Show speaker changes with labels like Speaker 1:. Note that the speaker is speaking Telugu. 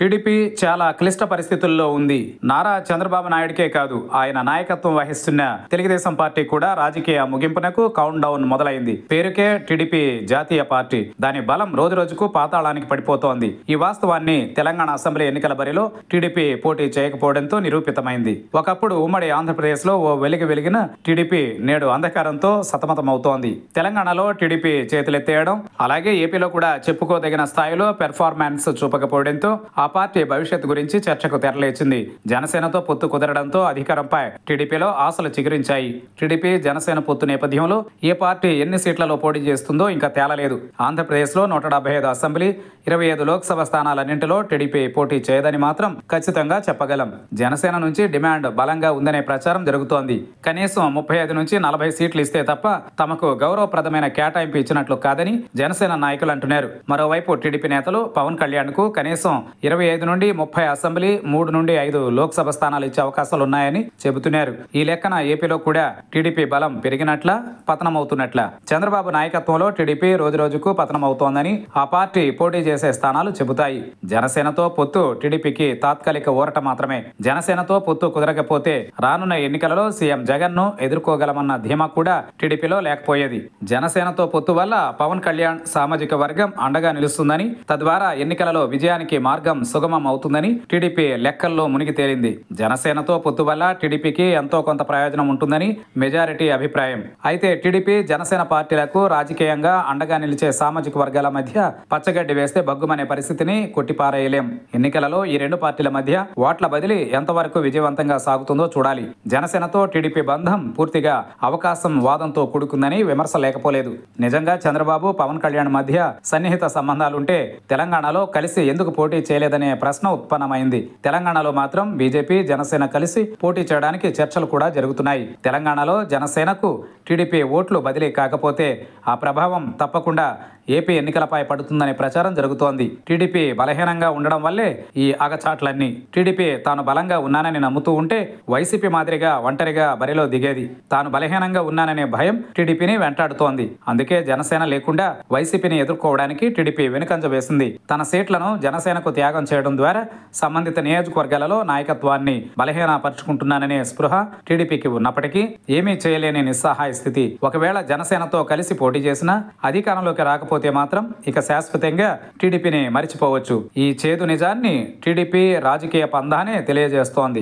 Speaker 1: టీడీపీ చాలా క్లిష్ట పరిస్థితుల్లో ఉంది నారా చంద్రబాబు నాయుడుకే కాదు ఆయన నాయకత్వం వహిస్తున్న తెలుగుదేశం పార్టీ కూడా రాజకీయ ముగింపునకు కౌంట్ డౌన్ మొదలైంది పేరుకే టీడీపీ జాతీయ పార్టీ దాని బలం రోజు రోజుకు పాతాళానికి పడిపోతోంది ఈ వాస్తవాన్ని తెలంగాణ అసెంబ్లీ ఎన్నికల బరిలో టీడీపీ పోటీ చేయకపోవడంతో నిరూపితమైంది ఒకప్పుడు ఉమ్మడి ఆంధ్రప్రదేశ్ లో ఓ వెలుగు వెలిగిన టీడీపీ నేడు అంధకారంతో సతమతమవుతోంది తెలంగాణలో టీడీపీ చేతులెత్తేయడం అలాగే ఏపీలో కూడా చెప్పుకోదగిన స్థాయిలో పెర్ఫార్మెన్స్ చూపకపోవడంతో ఆ పార్టీ భవిష్యత్ గురించి చర్చకు తెరలేచింది జనసేనతో పొత్తు కుదరడంతో అధికారంపై టీడీపీలో ఆశలు చిగురించాయి టీడీపీ జనసేన పొత్తు నేపథ్యంలో ఏ పార్టీ ఎన్ని సీట్లలో పోటీ చేస్తుందో ఇంకా తేలలేదు ఆంధ్రప్రదేశ్లో నూట ఐదు అసెంబ్లీ ఇరవై ఐదు లోక్సభ స్థానాలన్నింటిలో టీడీపీ పోటీ చేయదని మాత్రం ఖచ్చితంగా చెప్పగలం జనసేన నుంచి డిమాండ్ బలంగా ఉందనే ప్రచారం జరుగుతోంది కనీసం ముప్పై ఐదు నుంచి నలభై సీట్లు ఇస్తే తప్ప తమకు గౌరవప్రదమైన కేటాయింపు ఇచ్చినట్లు కాదని జనసేన నాయకులు అంటున్నారు మరోవైపు టీడీపీ నేతలు పవన్ కళ్యాణ్ కు కనీసం ఇరవై ఇరవై ఐదు నుండి ముప్పై అసెంబ్లీ మూడు నుండి ఐదు లోక్సభ స్థానాలు ఇచ్చే అవకాశాలు ఉన్నాయని చెబుతున్నారు ఈ లెక్కన ఏపీలో కూడా టీడీపీ బలం పెరిగినట్ల పతనమవుతున్నట్ల చంద్రబాబు నాయకత్వంలో టీడీపీ రోజురోజుకు పతనమవుతోందని ఆ పార్టీ పోటీ చేసే స్థానాలు చెబుతాయి జనసేనతో పొత్తు టీడీపీకి తాత్కాలిక ఊరట మాత్రమే జనసేనతో పొత్తు కుదరకపోతే రానున్న ఎన్నికలలో సీఎం జగన్ ను ఎదుర్కోగలమన్న ధీమా కూడా టీడీపీలో లేకపోయేది జనసేనతో పొత్తు వల్ల పవన్ కళ్యాణ్ సామాజిక వర్గం అండగా నిలుస్తుందని తద్వారా ఎన్నికలలో విజయానికి మార్గం సుగమం అవుతుందని టీడీపీ లెక్కల్లో మునిగి తేలింది జనసేనతో పొత్తు వల్ల టీడీపీకి ఎంతో కొంత ప్రయోజనం ఉంటుందని మెజారిటీ అభిప్రాయం అయితే టీడీపీ జనసేన పార్టీలకు రాజకీయంగా అండగా నిలిచే సామాజిక వర్గాల మధ్య పచ్చగడ్డి వేస్తే బగ్గుమనే పరిస్థితిని కొట్టిపారేయలేం ఎన్నికలలో ఈ రెండు పార్టీల మధ్య ఓట్ల బదిలీ ఎంతవరకు విజయవంతంగా సాగుతుందో చూడాలి జనసేనతో టీడీపీ బంధం పూర్తిగా అవకాశం వాదంతో కూడుకుందని విమర్శ లేకపోలేదు నిజంగా చంద్రబాబు పవన్ కళ్యాణ్ మధ్య సన్నిహిత సంబంధాలుంటే తెలంగాణలో కలిసి ఎందుకు పోటీ చేయలేదు లేదనే ప్రశ్న ఉత్పన్నమైంది తెలంగాణలో మాత్రం బీజేపీ జనసేన కలిసి పోటీ చేయడానికి చర్చలు కూడా జరుగుతున్నాయి తెలంగాణలో జనసేనకు టీడీపీ ఓట్లు బదిలీ కాకపోతే ఆ ప్రభావం తప్పకుండా ఏపీ ఎన్నికలపై పడుతుందనే ప్రచారం జరుగుతోంది టీడీపీ బలహీనంగా ఉండడం వల్లే ఈ అగచాట్లన్నీ టీడీపీ తాను బలంగా ఉన్నానని నమ్ముతూ ఉంటే వైసీపీ మాదిరిగా ఒంటరిగా బరిలో దిగేది తాను బలహీనంగా ఉన్నాననే భయం టీడీపీని వెంటాడుతోంది అందుకే జనసేన లేకుండా వైసీపీని ఎదుర్కోవడానికి టీడీపీ వెనుకంజ వేసింది తన సీట్లను జనసేనకు త్యాగం చేయడం ద్వారా సంబంధిత నియోజకవర్గాలలో నాయకత్వాన్ని బలహీనపరుచుకుంటున్నాననే స్పృహ టీడీపీకి ఉన్నప్పటికీ ఏమీ చేయలేని నిస్సహాయ స్థితి ఒకవేళ జనసేనతో కలిసి పోటీ చేసినా అధికారంలోకి రాకపోతే లేకపోతే మాత్రం ఇక శాశ్వతంగా టీడీపీని మరిచిపోవచ్చు ఈ చేదు నిజాన్ని టీడీపీ రాజకీయ పందానే తెలియజేస్తోంది